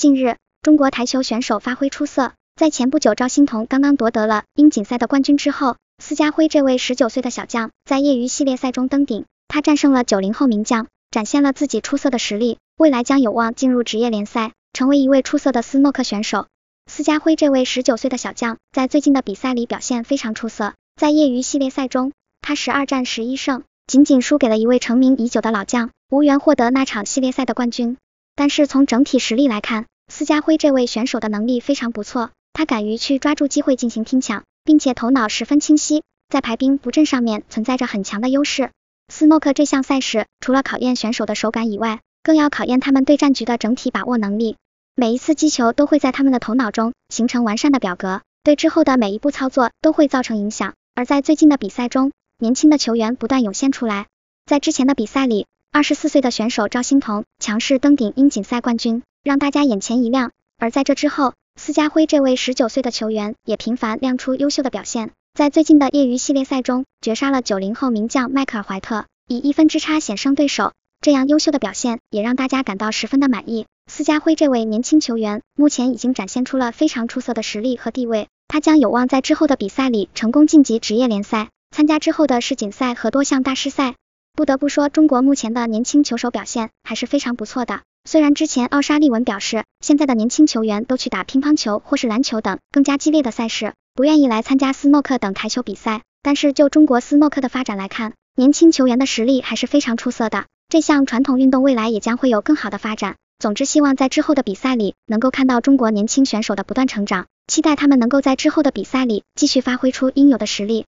近日，中国台球选手发挥出色。在前不久赵心童刚刚夺得了英锦赛的冠军之后，司嘉辉这位十九岁的小将在业余系列赛中登顶。他战胜了九零后名将，展现了自己出色的实力，未来将有望进入职业联赛，成为一位出色的斯诺克选手。司嘉辉这位十九岁的小将，在最近的比赛里表现非常出色。在业余系列赛中，他十二战十一胜，仅仅输给了一位成名已久的老将，无缘获得那场系列赛的冠军。但是从整体实力来看，斯嘉辉这位选手的能力非常不错，他敢于去抓住机会进行拼抢，并且头脑十分清晰，在排兵布阵上面存在着很强的优势。斯诺克这项赛事除了考验选手的手感以外，更要考验他们对战局的整体把握能力。每一次击球都会在他们的头脑中形成完善的表格，对之后的每一步操作都会造成影响。而在最近的比赛中，年轻的球员不断涌现出来。在之前的比赛里，二十四岁的选手赵心童强势登顶英锦赛冠军。让大家眼前一亮，而在这之后，司家辉这位十九岁的球员也频繁亮出优秀的表现，在最近的业余系列赛中，绝杀了九零后名将迈克尔怀特，以一分之差险胜对手。这样优秀的表现也让大家感到十分的满意。司家辉这位年轻球员目前已经展现出了非常出色的实力和地位，他将有望在之后的比赛里成功晋级职业联赛，参加之后的世锦赛和多项大师赛。不得不说，中国目前的年轻球手表现还是非常不错的。虽然之前奥沙利文表示，现在的年轻球员都去打乒乓球或是篮球等更加激烈的赛事，不愿意来参加斯诺克等台球比赛，但是就中国斯诺克的发展来看，年轻球员的实力还是非常出色的，这项传统运动未来也将会有更好的发展。总之，希望在之后的比赛里能够看到中国年轻选手的不断成长，期待他们能够在之后的比赛里继续发挥出应有的实力。